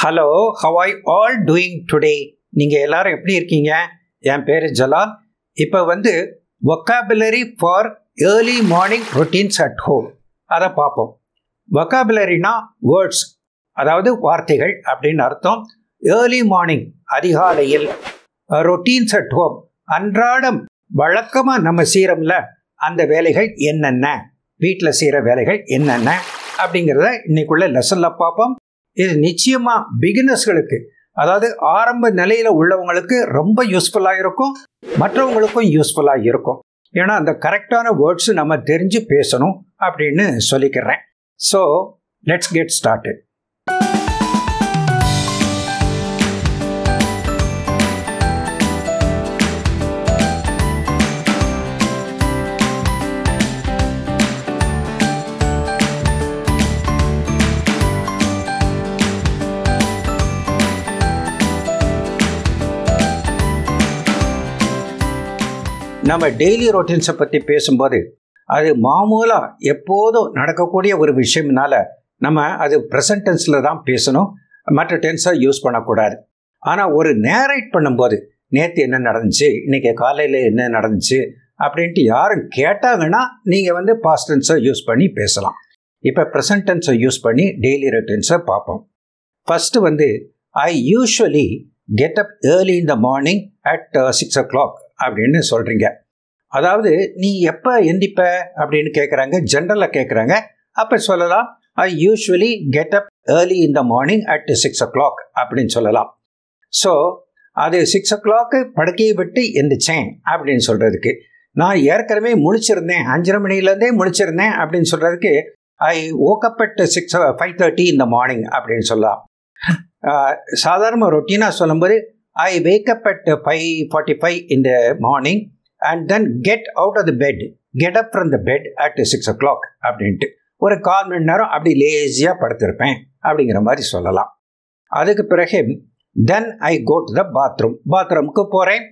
Hello how are you all doing today நீங்கள் எல்லாரும் எப்படி இருக்கீங்க என் பேர் ஜலால் இப்போ வந்து vocabulary for early morning routines at home அதை பார்ப்போம் ஒக்காபுலரினா வேர்ட்ஸ் அதாவது வார்த்தைகள் அப்படின்னு அர்த்தம் ஏர்லி மார்னிங் அதிகாலையில் ரொட்டீன்ஸ் அட் ஹோம் அன்றாடம் வழக்கமாக நம்ம செய்கிறோம்ல அந்த வேலைகள் என்னென்ன வீட்டில் செய்கிற வேலைகள் என்னென்ன அப்படிங்கிறத இன்னைக்குள்ள லெசனில் பார்ப்போம் இது நிச்சயமாக பிகினர்ஸ்களுக்கு அதாவது ஆரம்ப நிலையில் உள்ளவங்களுக்கு ரொம்ப யூஸ்ஃபுல்லாக இருக்கும் மற்றவங்களுக்கும் யூஸ்ஃபுல்லாக இருக்கும் ஏன்னா அந்த கரெக்டான வேர்ட்ஸ் நம்ம தெரிஞ்சு பேசணும் அப்படின்னு சொல்லிக்கிறேன் ஸோ லெட்ஸ் கெட் ஸ்டார்டட் நம்ம டெய்லி ரொட்டீன்ஸை பற்றி பேசும்போது அது மாமூலாக எப்போதும் நடக்கக்கூடிய ஒரு விஷயம்னால நம்ம அது ப்ரெசன்ட் டென்ஸில் தான் பேசணும் மற்ற டென்ஸை யூஸ் பண்ணக்கூடாது ஆனால் ஒரு நேரைட் பண்ணும்போது நேற்று என்ன நடந்துச்சு இன்றைக்கி காலையில் என்ன நடந்துச்சு அப்படின்ட்டு யாரும் கேட்டாங்கன்னா நீங்கள் வந்து பாஸ்ட் டென்ஸை யூஸ் பண்ணி பேசலாம் இப்போ ப்ரெசன்ட் டென்ஸை யூஸ் பண்ணி டெய்லி ரொட்டீன்ஸை பார்ப்போம் ஃபஸ்ட்டு வந்து I usually get up early in the morning at six o'clock அப்படின்னு சொல்கிறீங்க அதாவது நீ எப்போ எந்திப்ப அப்படின்னு கேட்குறாங்க ஜென்ரலாக கேட்குறாங்க அப்போ சொல்லலாம் I usually get up early in the morning at six o'clock அப்படின்னு சொல்லலாம் ஸோ அது சிக்ஸ் ஓ கிளாக்கு படுக்கையை விட்டு எந்திரிச்சேன் அப்படின்னு சொல்கிறதுக்கு நான் ஏற்கனவே முழிச்சிருந்தேன் அஞ்சரை மணிலேருந்தே முழிச்சிருந்தேன் அப்படின்னு சொல்கிறதுக்கு I woke up at six five thirty இந்த மார்னிங் அப்படின்னு சொல்லலாம் சாதாரண ரொட்டீனாக சொல்லும்போது I at five forty five in the morning and then get out of the bed get up from the bed at six o'clock அப்படின்ட்டு ஒரு கால் மணி நேரம் அப்படி லேசியாக படுத்திருப்பேன் அப்படிங்கிற மாதிரி சொல்லலாம் அதுக்கு பிறகு தென் ஐ கோ டு த பாத்ரூம் பாத்ரூமுக்கு போகிறேன்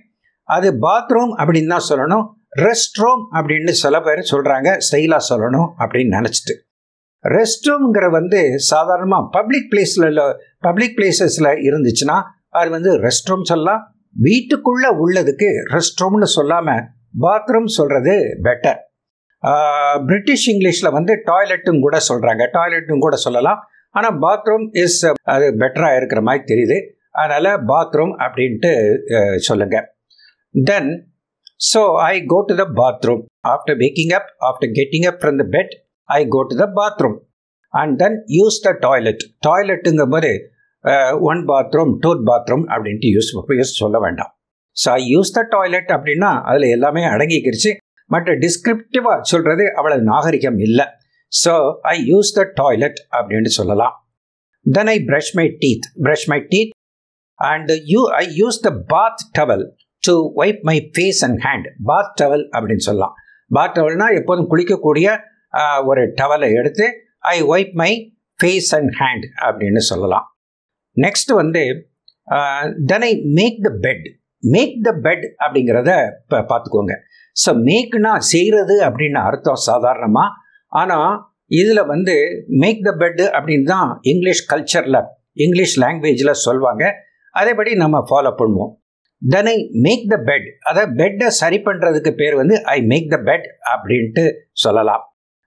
அது பாத்ரூம் அப்படின்னு தான் சொல்லணும் ரெஸ்ட் ரூம் அப்படின்னு சில பேர் சொல்கிறாங்க ஸ்டைலாக சொல்லணும் அப்படின்னு நினச்சிட்டு ரெஸ்ட் ரூம்ங்கிற வந்து சாதாரணமாக பப்ளிக் பிளேஸில் பப்ளிக் பிளேசஸில் இருந்துச்சுன்னா அது வந்து ரெஸ்ட் ரூம் சொல்லலாம் வீட்டுக்குள்ளே உள்ளதுக்கு ரெஸ்ட் ரூம்னு சொல்லாமல் பாத்ரூம் சொல்கிறது பெட்டர் பிரிட்டிஷ் இங்கிலீஷில் வந்து டாய்லெட்டும் கூட சொல்கிறாங்க டாய்லெட்டும் கூட சொல்லலாம் ஆனால் பாத்ரூம் இஸ் அது பெட்டராக இருக்கிற மாதிரி தெரியுது அதனால் பாத்ரூம் அப்படின்ட்டு சொல்லுங்கள் then so I go to the bathroom after making up after getting up from the bed I go to the bathroom and then use the toilet டாய்லெட்டுங்கும் போது ஒன் பாத்ரூம் டூத் பாத்ரூம் அப்படின்ட்டு use use சொல்ல வேண்டாம் so I use the toilet அப்படின்னா அதில் எல்லாமே அடங்கிக்கிருச்சு மற்ற டிஸ்கிரிப்டிவாக சொல்கிறது அவ்வளவு நாகரிகம் இல்லை so I use the toilet அப்படின்னு சொல்லலாம் then I brush my teeth brush my teeth and you I use the bath towel to wipe my face and hand bath towel அப்படின்னு சொல்லலாம் பாத் டவல்னா எப்போதும் குளிக்கக்கூடிய ஒரு டவலை எடுத்து I wipe my face and hand அப்படின்னு சொல்லலாம் நெக்ஸ்ட் வந்து then I make the bed make the bed அப்படிங்கிறத இப்போ பார்த்துக்கோங்க ஸோ மேக்னா செய்கிறது அப்படின்னு அர்த்தம் சாதாரணமாக ஆனால் இதில் வந்து மேக் த பெட்டு அப்படின்னு தான் இங்கிலீஷ் கல்ச்சரில் இங்கிலீஷ் லாங்குவேஜில் சொல்லுவாங்க அதேபடி நம்ம ஃபாலோ பண்ணுவோம் தென் ஐ மேக் த பெட் அதை பெட்டை சரி பண்ணுறதுக்கு பேர் வந்து ஐ மேக் த பெட் அப்படின்ட்டு சொல்லலாம்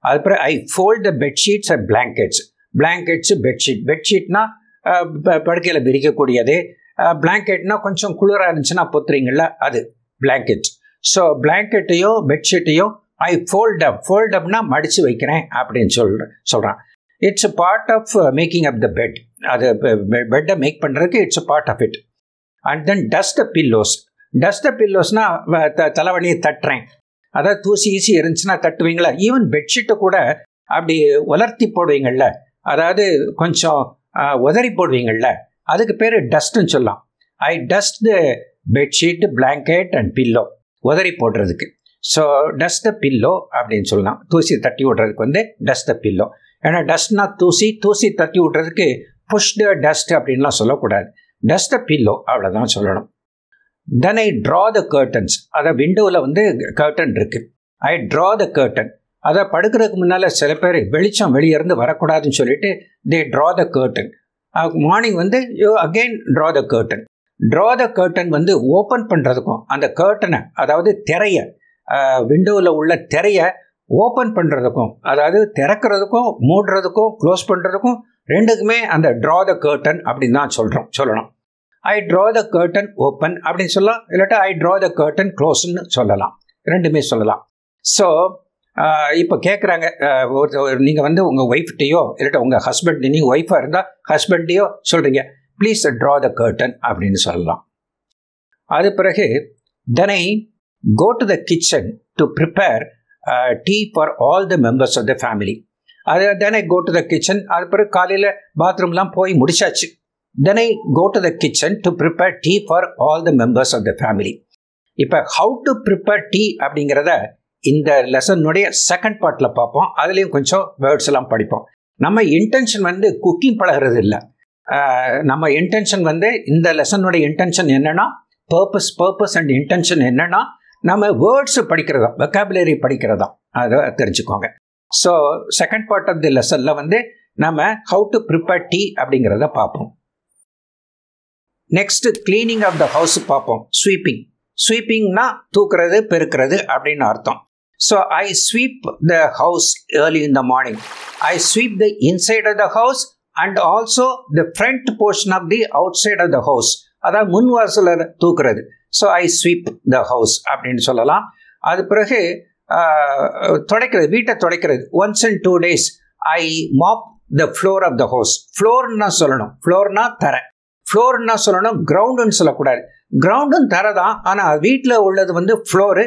அதுக்கப்புறம் I fold the bedsheets and blankets blankets bedsheet பெட்ஷீட்னா படுக்கையில் பிரிக்கக்கூடியது பிளாங்கெட்னால் கொஞ்சம் குளிராக இருந்துச்சுன்னா பொத்துறீங்கள அது பிளாங்கெட் ஸோ பிளாங்கெட்டையோ பெட்ஷீட்டையோ ஐ ஃபோல்ட் அப் ஃபோல்ட் அப்னா மடித்து வைக்கிறேன் அப்படின்னு சொல்ற சொல்கிறான் it's part of making up the bed அது பெட்டை மேக் பண்ணுறதுக்கு it's a part of it and then dust pillows dust பில்லோஸ்னால் த தலைவணியை தட்டுறேன் அதாவது தூசி ஈசி இருந்துச்சுன்னா தட்டுவீங்களா ஈவன் பெட்ஷீட்டை கூட அப்படி உலர்த்தி போடுவீங்கள்ல அதாவது கொஞ்சம் உதறி போடுவீங்கள்ல அதுக்கு பேர் டஸ்ட்னு சொல்லலாம் I dust the bedsheet blanket and pillow உதறி போடுறதுக்கு ஸோ டஸ்ட் த பில்லோ அப்படின்னு சொல்லலாம் தூசி தட்டி விடுறதுக்கு வந்து டஸ்ட் த பில்லோ ஏன்னா டஸ்ட்னா தூசி தூசி தட்டி விடுறதுக்கு புஷ் த டஸ்ட் அப்படின்லாம் சொல்லக்கூடாது டஸ்ட் த பில்லோ அவ்வளோதான் சொல்லணும் தென் ஐ ட்ரா த கர்டன்ஸ் அதை விண்டோவில் வந்து கர்டன் இருக்குது ஐ ட்ரா த கர்டன் அதை படுக்கிறதுக்கு முன்னால் சில பேர் வெளிச்சம் வெளியேருந்து வரக்கூடாதுன்னு சொல்லிட்டு they draw the curtain morning வந்து you again draw the curtain draw the curtain வந்து ஓப்பன் பண்ணுறதுக்கும் அந்த கேர்டனை அதாவது திரையை விண்டோவில் உள்ள திரையை ஓப்பன் பண்ணுறதுக்கும் அதாவது திறக்கிறதுக்கும் மூடுறதுக்கும் க்ளோஸ் பண்ணுறதுக்கும் ரெண்டுக்குமே அந்த ட்ரா த கேர்டன் அப்படின்னு தான் சொல்கிறோம் சொல்லணும் I draw the curtain open அப்படின்னு சொல்லலாம் இல்லாட்டா ஐ ட்ரா த கேர்டன் க்ளோஸ்ன்னு சொல்லலாம் ரெண்டுமே சொல்லலாம் ஸோ இப்போ கேட்குறாங்க ஒரு நீங்கள் வந்து உங்கள் ஒய்ஃப்டையோ இல்லாட்ட உங்கள் ஹஸ்பண்ட் நீங்கள் ஒய்ஃபாக இருந்தால் ஹஸ்பண்டையோ சொல்கிறீங்க ப்ளீஸ் ட்ரா த கர்டன் அப்படின்னு சொல்லலாம் அது பிறகு then I go to the kitchen to prepare tea for all the members of the family அது then I go to the kitchen அது பிறகு காலையில் பாத்ரூம்லாம் போய் முடிச்சாச்சு then I go to the kitchen to prepare tea for all the members of the family இப்போ how to prepare tea அப்படிங்கிறத இந்த லெசனுடைய second பார்ட்டில் பார்ப்போம் அதுலேயும் கொஞ்சம் வேர்ட்ஸ் எல்லாம் படிப்போம் நம்ம இன்டென்ஷன் வந்து குக்கிங் பழகிறது இல்லை நம்ம இன்டென்ஷன் வந்து இந்த லெசனுடைய இன்டென்ஷன் என்னென்னா பர்பஸ் பர்பஸ் அண்ட் இன்டென்ஷன் என்னென்னா நம்ம வேர்ட்ஸ் படிக்கிறதா வெக்காபுலரி படிக்கிறதா அதை தெரிஞ்சுக்கோங்க so second part of the லெசனில் வந்து நம்ம ஹவு டு ப்ரிப்பேர் டீ அப்படிங்கிறத பார்ப்போம் next cleaning of the house பார்ப்போம் ஸ்வீப்பிங் ஸ்வீப்பிங்னா தூக்குறது பெருக்கிறது அப்படின்னு அர்த்தம் So I sweep the house early in the morning. I sweep the inside of the house and also the front portion of the outside of the house. அதாவது முன் வாசல தூக்குறது so I sweep the house அப்படின்னு சொல்லலாம் அது பிறகு துடைக்கிறது வீட்டை துடைக்கிறது once and two days I mop the floor of the house ஃப்ளோர்னா சொல்லணும் ஃப்ளோர்னா தர ஃப்ளோர்னா சொல்லணும் கிரவுண்டுன்னு சொல்லக்கூடாது கிரவுண்டும் தர தான் ஆனால் வீட்டில் உள்ளது வந்து ஃப்ளோரு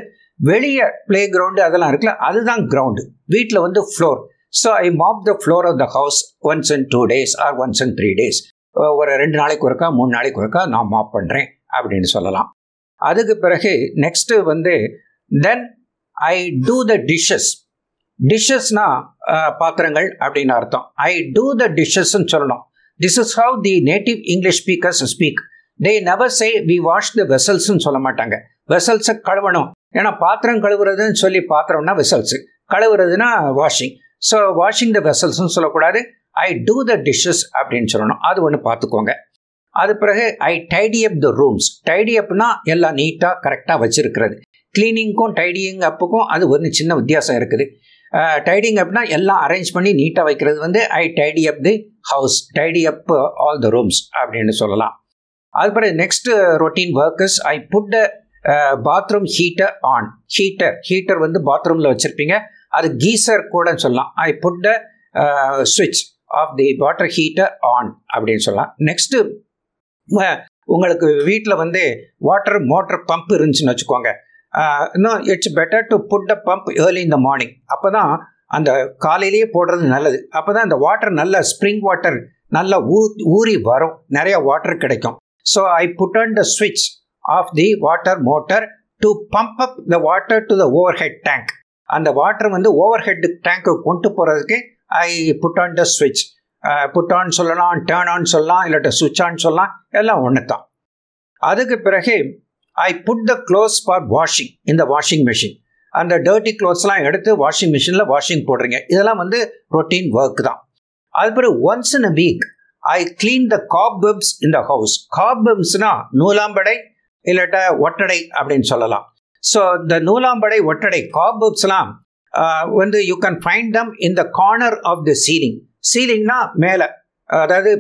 வெளியே பிளே கிரவுண்டு அதெல்லாம் இருக்குல்ல அதுதான் கிரவுண்டு வீட்டில் வந்து floor so I mop the floor of the house once and two days or once and three days ஒரு ரெண்டு நாளைக்கு ஒருக்கா மூணு நாளைக்கு ஒருக்கா நான் மாப் பண்ணுறேன் அப்படின்னு சொல்லலாம் அதுக்கு பிறகு நெக்ஸ்ட்டு வந்து தென் ஐ டூ த டிஷ்ஷஸ் டிஷ்ஷஸ்னா பாத்திரங்கள் அப்படின்னு அர்த்தம் ஐ டூ த டிஷ்ஷஸ்ன்னு சொல்லணும் this is how the native English speakers speak they never say we wash the வெசல்ஸ்ன்னு சொல்ல மாட்டாங்க வெசல்ஸை கழுவணும் ஏன்னா பாத்திரம் கழுவுறதுன்னு சொல்லி பாத்திரம்னா வெசல்ஸ் கழுவுறதுனா வாஷிங் ஸோ வாஷிங் த வெசல்ஸ்ன்னு சொல்லக்கூடாது ஐ டூ த டிஷ்ஷஸ் அப்படின்னு சொல்லணும் அது ஒன்று பார்த்துக்கோங்க அது பிறகு I tidy up the rooms tidy அப்னா எல்லாம் நீட்டாக கரெக்டாக வச்சுருக்கிறது கிளீனிங்க்கும் டைடிங் அப்புக்கும் அது ஒரு சின்ன வித்தியாசம் இருக்குது டைடிங் அப்னா எல்லாம் அரேஞ்ச் பண்ணி நீட்டாக வைக்கிறது வந்து I tidy up the house tidy up all the rooms அப்படின்னு சொல்லலாம் அது பிறகு next routine workers I put bathroom heater on heater heater வந்து பாத்ரூமில் வச்சுருப்பீங்க அது கீசர் கூட சொல்லலாம் ஐ புட் சுவிட்ச் off the water heater on அப்படின்னு சொல்லலாம் நெக்ஸ்ட்டு உங்களுக்கு வீட்டில் வந்து வாட்டர் மோட்டர் பம்ப் இருந்துச்சுன்னு வச்சுக்கோங்க இன்னும் it's better to put a pump early the morning அப்போ தான் அந்த காலையிலேயே போடுறது நல்லது அப்போ தான் அந்த வாட்டர் நல்ல ஸ்ப்ரிங் வாட்டர் நல்லா ஊ ஊறி வரும் நிறையா வாட்டர் கிடைக்கும் so I put and the ஸ்விட்ச் the water motor to pump up the water to the overhead tank அந்த வாட்டர் வந்து ஓவர் ஹெட் டேங்க்கு கொண்டு போகிறதுக்கு ஐ புட் ஆன் த ஸ்விட்ச் புட் ஆன் சொல்லலாம் டேர்ன் ஆன் சொல்லலாம் இல்லாட்ட சுவிட்ச் ஆன் சொல்லலாம் எல்லாம் ஒன்று தான் அதுக்கு பிறகு I put the clothes for washing இந்த வாஷிங் மிஷின் அந்த டர்ட்டி க்ளோத்ஸ்லாம் எடுத்து வாஷிங் மிஷினில் வாஷிங் போடுறீங்க இதெல்லாம் வந்து ரொட்டீன் ஒர்க் தான் அது பிறகு once in a week I clean the cobwebs இந்த ஹவுஸ் காப் வெப்ஸ்னால் நூலாம்படை இல்லட்ட ஒட்டடை அப்படின்னு சொல்லலாம் ஸோ இந்த நூலாம்படை ஒட்டடை காபுப்ஸ்லாம் வந்து you can find them in the corner of the ceiling சீலிங்னா மேலே அதாவது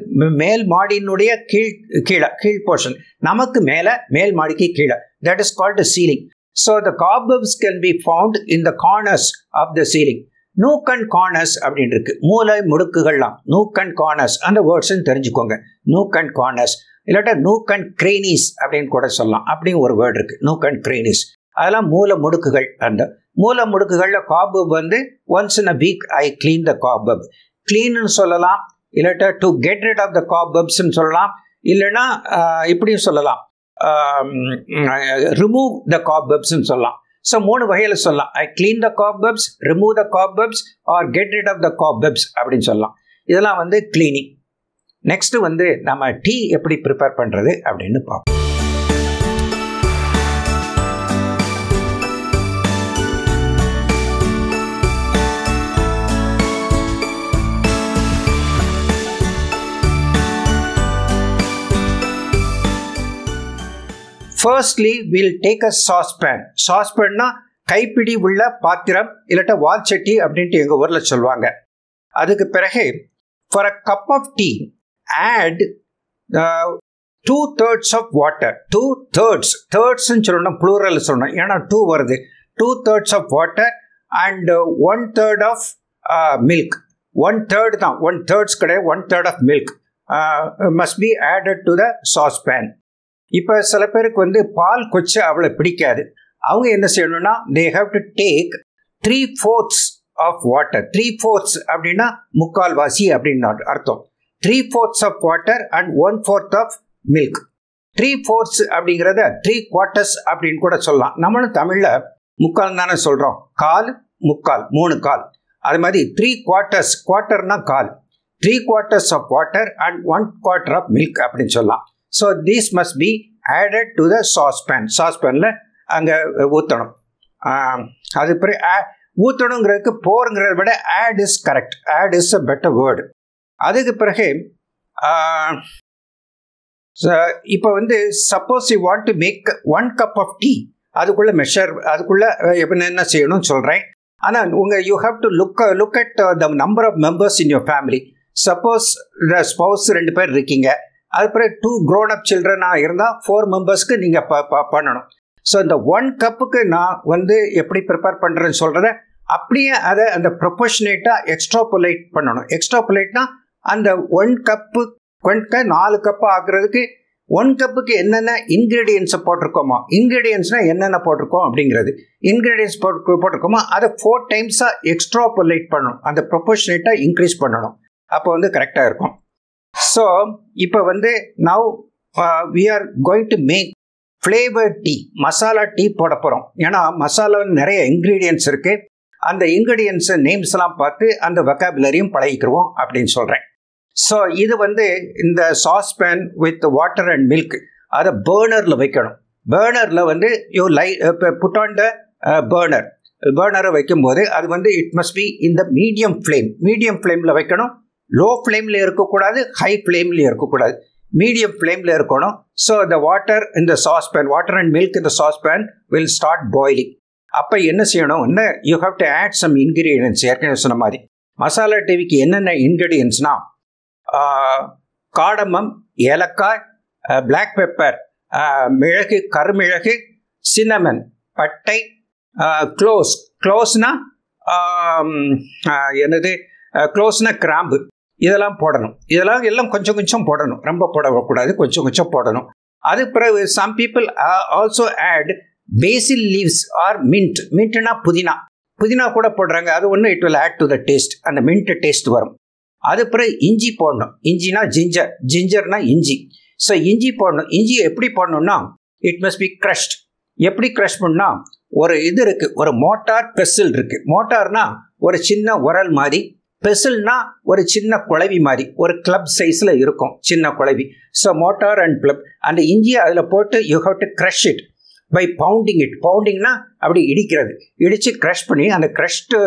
மேல் மாடியினுடைய கீழ் கீழே கீழ் போர்ஷன் நமக்கு மேலே மேல் மாடிக்கு கீழே that is called ceiling so the cobwebs can be found in the corners of the ceiling nook and corners அப்படின்னு இருக்கு மூளை முடுக்குகள்லாம் நூக் அண்ட் கார்னர்ஸ் அந்த வேர்ட்ஸ் தெரிஞ்சுக்கோங்க நூக் அண்ட் கார்னர்ஸ் இல்லாட்டா நூக் அண்ட் கிரெய்னிஸ் அப்படின்னு கூட சொல்லலாம் அப்படின்னு ஒரு வேர்டு இருக்குது நூக் அண்ட் கிரெய்னிஸ் அதெல்லாம் மூல முடுக்குகள் அந்த மூல முடுக்குகளில் காபு வந்து once in a week I clean the cobweb கிளீன்னு சொல்லலாம் இல்லாட்டா to get rid of the காபப்ஸ்ன்னு சொல்லலாம் இல்லைன்னா இப்படியும் சொல்லலாம் ரிமூவ் த காபப்ஸ்ன்னு சொல்லலாம் ஸோ மூணு வகையில் சொல்லலாம் I clean the cobwebs remove the cobwebs or get rid of the cobwebs அப்படின்னு சொல்லலாம் இதெல்லாம் வந்து கிளீனிங் நெக்ஸ்ட் வந்து நம்ம டீ எப்படி ப்ரிப்பேர் பண்ணுறது அப்படின்னு பார்ப்போம் firstly will take a saucepan சாஸ்பேன்னா கைப்பிடி உள்ள பாத்திரம் இல்லாட்ட வால் சட்டி அப்படின்ட்டு எங்கள் ஊரில் சொல்லுவாங்க அதுக்கு பிறகு for a cup of tea add two thirds of water two thirds தேர்ட்ஸ்ன்னு சொல்லணும் ப்ளூரல் சொல்லணும் ஏன்னா டூ வருது two thirds of water and one third of milk one third தான் ஒன் தேர்ட்ஸ் கிடையாது one third of milk must be added to the saucepan இப்போ சில பேருக்கு வந்து பால் கொச்சு அவ்வளோ பிடிக்காது அவங்க என்ன செய்யணும்னா they have to take three fourths of water three fourths அப்படின்னா முக்கால்வாசி அப்படின்னு அர்த்தம் three fourths of water and one fourth of milk three fourths அப்படிங்கிறத த்ரீ குவார்ட்டர்ஸ் அப்படின்னு கூட சொல்லலாம் நம்மளும் தமிழில் முக்கால் தானே சொல்கிறோம் கால் முக்கால் மூணு கால் அது மாதிரி த்ரீ குவார்ட்டர்ஸ் குவார்ட்டர்னா கால் three quarters of water and one quarter of milk அப்படின்னு சொல்லலாம் so these must be added to the saucepan சாஸ் பேனில் அங்கே ஊற்றணும் அது பிறகு ஊற்றணுங்கிறதுக்கு போருங்கிறத விட add is correct add is a better word அதுக்கு பிறகு இப்போ வந்து suppose you want to make one cup of tea அதுக்குள்ளே மெஷர் அதுக்குள்ளே என்ன செய்யணும்னு சொல்கிறேன் ஆனால் உங்கள் you have to look look at the number of members in your family suppose spouse ரெண்டு பேர் இருக்கீங்க அது பிறகு டூ க்ரோன் அப் சில்ட்ரனாக இருந்தால் ஃபோர் மெம்பர்ஸ்க்கு நீங்கள் ப பண்ணணும் ஸோ இந்த ஒன் கப்புக்கு நான் வந்து எப்படி ப்ரிப்பேர் பண்ணுறேன்னு சொல்கிறத அப்படியே அதை அந்த ப்ரொபோஷனேட்டாக எக்ஸ்ட்ராபுலேட் பண்ணணும் எக்ஸ்ட்ராபுலேட்னா அந்த ஒன் கப்பு கொண்ட நாலு கப்பு ஆக்குறதுக்கு ஒன் கப்புக்கு என்னென்ன இன்க்ரீடியன்ஸை போட்டிருக்கோமோ இன்க்ரீடியன்ஸ்னால் என்னென்ன போட்டிருக்கோம் அப்படிங்கிறது இன்க்ரீடியன்ஸ் போட்டு போட்டிருக்கோமோ அதை ஃபோர் டைம்ஸாக எக்ஸ்ட்ரா பொலைட் பண்ணணும் அந்த ப்ரொபோர்ஷனேட்டாக இன்க்ரீஸ் பண்ணணும் அப்போ வந்து கரெக்டாக இருக்கும் ஸோ இப்போ வந்து now we are going to make flavour tea masala tea போட போகிறோம் ஏன்னா மசாலாவில் நிறைய இன்க்ரீடியன்ஸ் இருக்குது அந்த இன்க்ரீடியன்ஸை நேம்ஸ்லாம் பார்த்து அந்த வெக்காபுலரியும் பழகிக்கிருவோம் அப்படின்னு சொல்கிறேன் ஸோ இது வந்து இந்த saucepan with water and milk அதை பேர்னரில் வைக்கணும் பேர்னரில் வந்து you lie put on the burner பேர்னரை வைக்கும்போது அது வந்து இட் மஸ்ட் பி இந்த மீடியம் ஃப்ளேம் மீடியம் ஃப்ளேமில் வைக்கணும் லோ ஃப்ளேமில் இருக்கக்கூடாது ஹை ஃப்ளேம்லேயும் இருக்கக்கூடாது மீடியம் ஃப்ளேமில் இருக்கணும் ஸோ இந்த வாட்டர் இந்த சாஸ்பேன் வாட்டர் அண்ட் மில்க் இந்த சாஸ்பேன் வில் ஸ்டார்ட் பாயிலிங் அப்போ என்ன செய்யணும் என்ன you have to add some ingredients ஏற்கனவே சொன்ன மாதிரி மசாலா டிவிக்கு என்னென்ன இன்கிரீடியன்ஸ்னால் காடமம் ஏலக்காய் பிளாக் பெப்பர் மிளகு கருமிளகு சின்னமன் பட்டை க்ளோஸ் க்ளோஸ்னா என்னது க்ளோஸ்னா கிராம்பு இதெல்லாம் போடணும் இதெல்லாம் எல்லாம் கொஞ்சம் கொஞ்சம் போடணும் ரொம்ப போடக்கூடாது கொஞ்சம் கொஞ்சம் போடணும் அது பிறகு some people also add basil leaves or mint மின்ட்னா புதினா புதினா கூட போடுறாங்க அது ஒன்று it will add to the taste அந்த மின்ட் டேஸ்ட் வரும் அது பிறகு இஞ்சி போடணும் இஞ்சினா ஜிஞ்சர் ஜிஞ்சர்னா இஞ்சி ஸோ இஞ்சி போடணும் இஞ்சியை எப்படி போடணும்னா இட் மஸ்ட் பி க்ரஷ்ட் எப்படி க்ரஷ் பண்ணால் ஒரு இது இருக்குது ஒரு மோட்டார் பெசில் இருக்குது மோட்டார்னா ஒரு சின்ன உரல் மாதிரி பெசில்னா ஒரு சின்ன குழவி மாதிரி ஒரு கிளப் சைஸில் இருக்கும் சின்ன குழவி ஸோ மோட்டார் அண்ட் கிளப் அந்த இஞ்சியை அதில் போட்டு you have to crush it by pounding it பவுண்டிங்னா அப்படி இடிக்கிறது இடித்து க்ரஷ் பண்ணி அந்த க்ரஷ்டு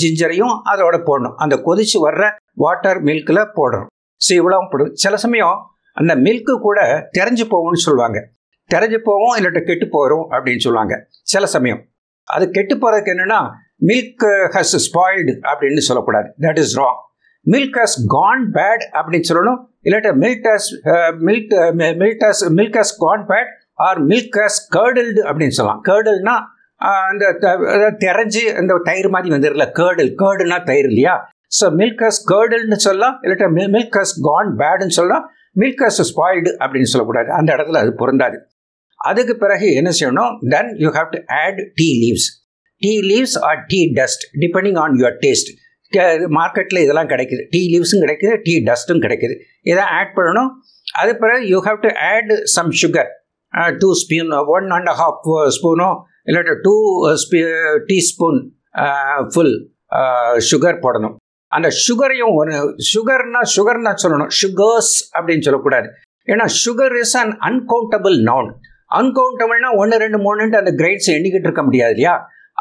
ஜிஞ்சரையும் அதோட போடணும் அந்த கொதிச்சு வர்ற வாட்டர் மில்கில் போடணும் ஸோ இவ்வளோவும் போடும் சில சமயம் அந்த மில்க்கு கூட தெரிஞ்சு போகும்னு சொல்லுவாங்க தெரிஞ்சு போகும் இல்லாட்ட கெட்டு போகிறோம் அப்படின்னு சொல்லுவாங்க சில சமயம் அது கெட்டு போகிறதுக்கு என்னென்னா மில்க் ஹஸ் ஸ்பாயில்டு அப்படின்னு சொல்லக்கூடாது that is wrong milk has gone bad அப்படின்னு சொல்லணும் இல்லாட்ட milk has milk milk has milk has gone bad or milk has curdled அப்படின்னு சொல்லலாம் கேர்டில்னா அந்த தெரஞ்சு அந்த தயிர் மாதிரி வந்துடல கேர்டில் கேர்டுனா தயிர் இல்லையா ஸோ மில்க் ஹஸ் கேர்டுன்னு சொல்லலாம் இல்லாட்டா மில்க் ஹஸ் கான் பேடுன்னு சொல்லலாம் மில்க் ஹஸ் ஸ்பாயில்டு அப்படின்னு சொல்லக்கூடாது அந்த இடத்துல அது பொருந்தாது அதுக்கு பிறகு என்ன செய்யணும் then you have to add tea leaves tea leaves or tea dust depending on your taste மார்க்கெட்டில் இதெல்லாம் கிடைக்குது டீ லீவ்ஸும் கிடைக்குது டீ டஸ்ட்டும் கிடைக்குது இதை ஆட் பண்ணணும் அது பிறகு you have to add some sugar two spoon one and half ஸ்பூனோ இல்லாட்டி டூ ஸ்பீ டீஸ்பூன் ஃபுல் சுகர் போடணும் அந்த சுகரையும் ஒரு சுகர்னா சுகர்னா சொல்லணும் சுகர்ஸ் அப்படின்னு சொல்லக்கூடாது ஏன்னா sugar is an uncountable noun அன்கவுண்டபிள்னா ஒன்று ரெண்டு மூணுன்ட்டு அந்த கிரைட்ஸ் எண்ணிக்கிட்டு இருக்க முடியாது இல்லையா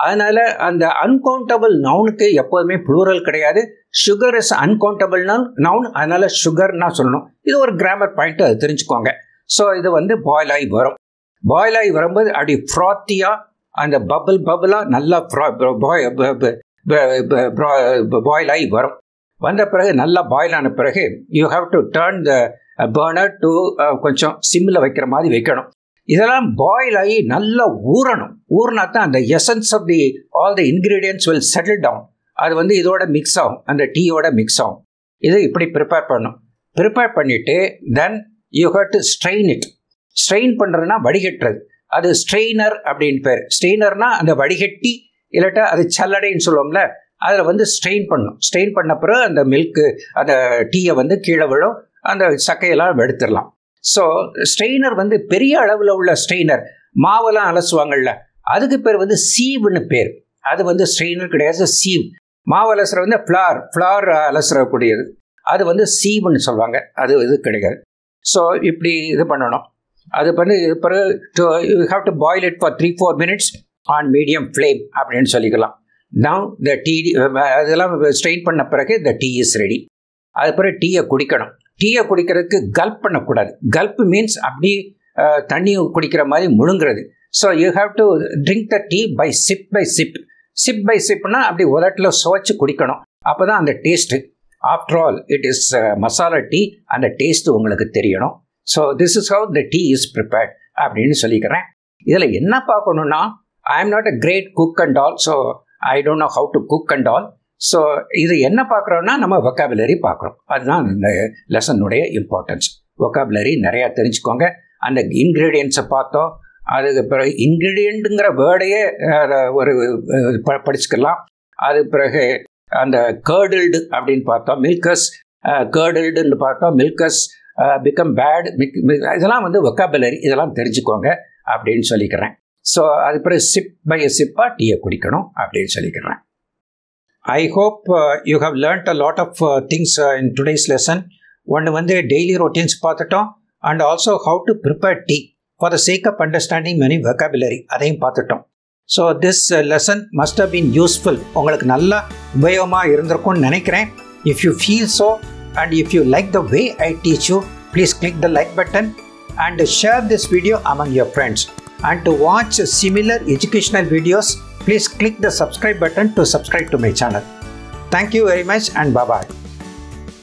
அதனால் அந்த அன்கவுண்டபிள் நவுனுக்கு எப்போதுமே ப்ளூரல் கிடையாது சுகர் இஸ் அன்கவுண்டபிள் நவுன் அதனால் சுகர்னா சொல்லணும் இது ஒரு கிராமர் பாயிண்ட்டு அது தெரிஞ்சுக்கோங்க ஸோ இது வந்து பாயில் ஆகி வரும் பாயில் ஆகி வரும்போது அப்படி ஃப்ராத்தியாக அந்த பபுள் பபுளாக நல்லா பாயில் ஆகி வரும் வந்த பிறகு நல்லா பாயில் ஆன பிறகு you have to turn the burner to கொஞ்சம் சிம்மில் வைக்கிற மாதிரி வைக்கணும் இதெல்லாம் பாயில் ஆகி நல்லா ஊறணும் ஊறினா தான் அந்த essence of the all the ingredients will settle down அது வந்து இதோட மிக்ஸ் ஆகும் அந்த டீயோட மிக்ஸ் ஆகும் இது இப்படி ப்ரிப்பேர் பண்ணும் ப்ரிப்பேர் பண்ணிவிட்டு then you have to strain it strain பண்ணுறதுனா வடிகட்டுறது அது ஸ்ட்ரெயினர் அப்படின்னு பேர் ஸ்ட்ரெயினர்னா அந்த வடிகட்டி இல்லாட்டா அது சல்லடைன்னு சொல்லுவோம்ல அதில் வந்து ஸ்ட்ரெயின் பண்ணும் ஸ்ட்ரெயின் பண்ண பிறகு அந்த மில்க்கு அந்த டீயை வந்து கீழே விழும் அந்த சக்கையெல்லாம் எடுத்துடலாம் ஸோ ஸ்ட்ரெயினர் வந்து பெரிய அளவில் உள்ள ஸ்ட்ரெயினர் மாவெல்லாம் அலசுவாங்கள்ல அதுக்கு பேர் வந்து சீவுன்னு பேர் அது வந்து ஸ்ட்ரெயினர் கிடையாது சீவ் மாவு அலசுற வந்து ஃப்ளார் ஃப்ளார் அலசுறக்கூடியது அது வந்து சீவுன்னு சொல்லுவாங்க அது இது கிடையாது ஸோ இப்படி இது பண்ணணும் அது பண்ணி பிறகு to you have to boil it for three four minutes on medium flame அப்படின்னு சொல்லிக்கலாம் நான் த டீ அதெல்லாம் ஸ்ட்ரெயின் பண்ண பிறகு த டீ இஸ் ரெடி அது பிறகு டீயை குடிக்கணும் டீயை குடிக்கிறதுக்கு கல்ப் பண்ணக்கூடாது கல்ப் மீன்ஸ் அப்படி தண்ணி குடிக்கிற மாதிரி முழுங்கிறது so you have to drink the tea by sip by sip sip by சிப்னா அப்படி உதட்டில் சுவைச்சு குடிக்கணும் அப்போ தான் அந்த taste after all it is masala tea அந்த டேஸ்ட்டு உங்களுக்கு தெரியணும் so this is how the tea is prepared அப்படின்னு சொல்லிக்கிறேன் இதில் என்ன பார்க்கணுன்னா I am not a great cook and all so I don't know how to cook and all so இது என்ன பார்க்குறோன்னா நம்ம ஒக்காபுலரி பார்க்குறோம் அதுதான் இந்த லெசனுடைய இம்பார்ட்டன்ஸ் ஒக்காபுலரி நிறையா தெரிஞ்சுக்கோங்க அந்த இன்க்ரீடியன்ஸை பார்த்தோம் அதுக்கு பிறகு இன்க்ரீடியண்ட்டுங்கிற வேர்டையே ஒரு படிச்சுக்கலாம் அது பிறகு அந்த கேர்டில்டு அப்படின்னு பார்த்தோம் மில்கஸ் கேர்டில்டுன்னு பார்த்தோம் மில்கஸ் பிகம் uh, பேட் இதெல்லாம் வந்து ஒக்காபலரி இதெல்லாம் தெரிஞ்சுக்கோங்க அப்படின்னு சொல்லிக்கிறேன் ஸோ அது பிறகு சிப் பை சிப்பாக டீயை குடிக்கணும் அப்படின்னு சொல்லிக்கிறேன் I hope you have learnt a lot of things in today's lesson ஒன்று வந்து டெய்லி ரொட்டீன்ஸ் பார்த்துட்டோம் and also how to prepare tea for the sake of understanding many vocabulary அதையும் பார்த்துட்டோம் so this lesson must have been useful உங்களுக்கு நல்லா உபயோகமாக இருந்திருக்கும்னு நினைக்கிறேன் if you feel so and if you like the way I teach you, please click the like button and share this video among your friends. And to watch similar educational videos, please click the subscribe button to subscribe to my channel. Thank you very much and bye bye.